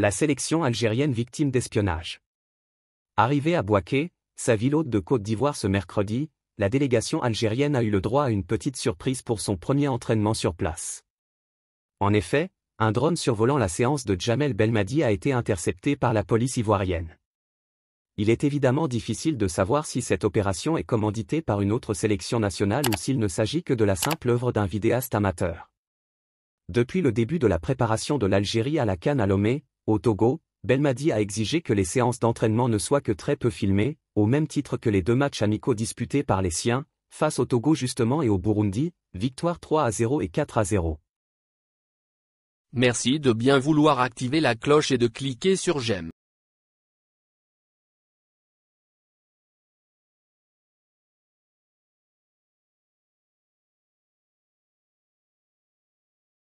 la sélection algérienne victime d'espionnage. Arrivée à Boaké, sa ville haute de Côte d'Ivoire ce mercredi, la délégation algérienne a eu le droit à une petite surprise pour son premier entraînement sur place. En effet, un drone survolant la séance de Jamel Belmadi a été intercepté par la police ivoirienne. Il est évidemment difficile de savoir si cette opération est commanditée par une autre sélection nationale ou s'il ne s'agit que de la simple œuvre d'un vidéaste amateur. Depuis le début de la préparation de l'Algérie à la Cannes à Lomé, au Togo, Belmadi a exigé que les séances d'entraînement ne soient que très peu filmées, au même titre que les deux matchs amicaux disputés par les siens, face au Togo justement et au Burundi, victoire 3 à 0 et 4 à 0. Merci de bien vouloir activer la cloche et de cliquer sur j'aime.